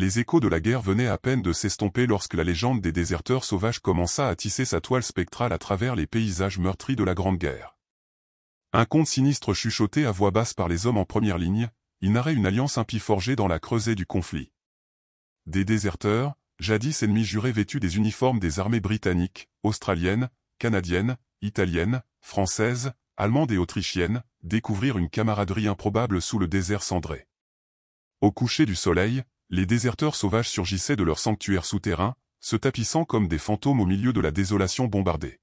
Les échos de la guerre venaient à peine de s'estomper lorsque la légende des déserteurs sauvages commença à tisser sa toile spectrale à travers les paysages meurtris de la Grande Guerre. Un conte sinistre chuchoté à voix basse par les hommes en première ligne, il narrait une alliance impie forgée dans la creusée du conflit. Des déserteurs, jadis ennemis jurés vêtus des uniformes des armées britanniques, australiennes, canadiennes, italiennes, françaises, allemandes et autrichiennes, découvrirent une camaraderie improbable sous le désert cendré. Au coucher du soleil, les déserteurs sauvages surgissaient de leurs sanctuaires souterrains, se tapissant comme des fantômes au milieu de la désolation bombardée.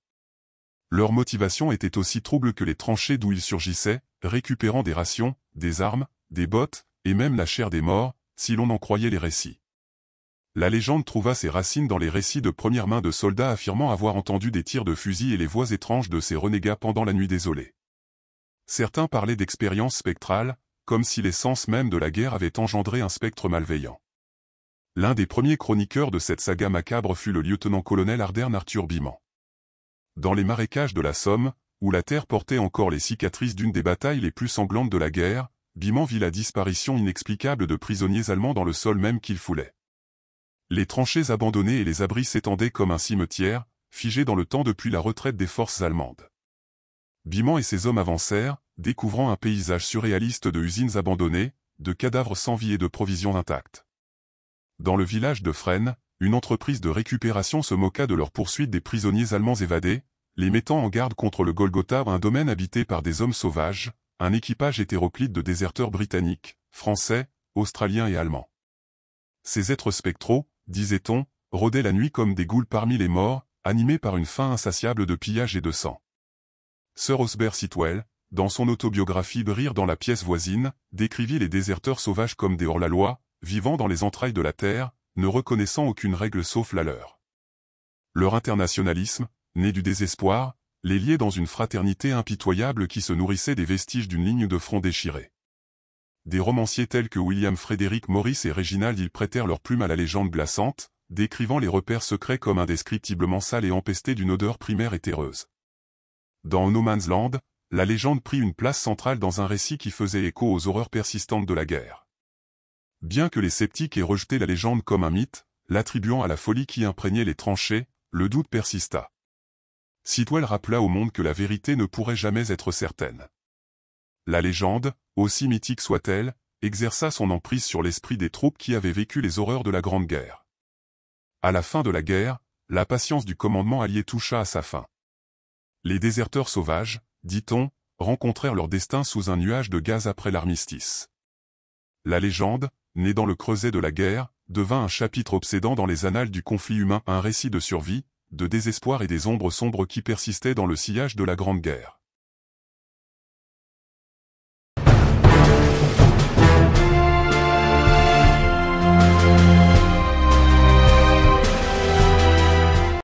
Leur motivation était aussi trouble que les tranchées d'où ils surgissaient, récupérant des rations, des armes, des bottes, et même la chair des morts, si l'on en croyait les récits. La légende trouva ses racines dans les récits de première main de soldats affirmant avoir entendu des tirs de fusil et les voix étranges de ces renégats pendant la nuit désolée. Certains parlaient d'expériences spectrales, comme si l'essence même de la guerre avait engendré un spectre malveillant. L'un des premiers chroniqueurs de cette saga macabre fut le lieutenant-colonel Ardern Arthur Biman. Dans les marécages de la Somme, où la terre portait encore les cicatrices d'une des batailles les plus sanglantes de la guerre, Biman vit la disparition inexplicable de prisonniers allemands dans le sol même qu'il foulait. Les tranchées abandonnées et les abris s'étendaient comme un cimetière, figé dans le temps depuis la retraite des forces allemandes. Biman et ses hommes avancèrent, découvrant un paysage surréaliste de usines abandonnées, de cadavres sans vie et de provisions intactes. Dans le village de Fresnes, une entreprise de récupération se moqua de leur poursuite des prisonniers allemands évadés, les mettant en garde contre le Golgotha, un domaine habité par des hommes sauvages, un équipage hétéroclite de déserteurs britanniques, français, australiens et allemands. Ces êtres spectraux, disait-on, rôdaient la nuit comme des goules parmi les morts, animés par une faim insatiable de pillage et de sang. Sir Osbert Sitwell, dans son autobiographie de dans la pièce voisine, décrivit les déserteurs sauvages comme des hors-la-loi, vivant dans les entrailles de la terre, ne reconnaissant aucune règle sauf la leur. Leur internationalisme, né du désespoir, les liait dans une fraternité impitoyable qui se nourrissait des vestiges d'une ligne de front déchirée. Des romanciers tels que William Frederick Morris et Reginald y prêtèrent leur plume à la légende glaçante, décrivant les repères secrets comme indescriptiblement sales et empestés d'une odeur primaire et terreuse. Dans No Man's Land, la légende prit une place centrale dans un récit qui faisait écho aux horreurs persistantes de la guerre. Bien que les sceptiques aient rejeté la légende comme un mythe, l'attribuant à la folie qui imprégnait les tranchées, le doute persista. Sitwell rappela au monde que la vérité ne pourrait jamais être certaine. La légende, aussi mythique soit-elle, exerça son emprise sur l'esprit des troupes qui avaient vécu les horreurs de la Grande Guerre. À la fin de la guerre, la patience du commandement allié toucha à sa fin. Les déserteurs sauvages, dit-on, rencontrèrent leur destin sous un nuage de gaz après l'armistice. La légende, née dans le creuset de la guerre, devint un chapitre obsédant dans les annales du conflit humain, un récit de survie, de désespoir et des ombres sombres qui persistaient dans le sillage de la Grande Guerre.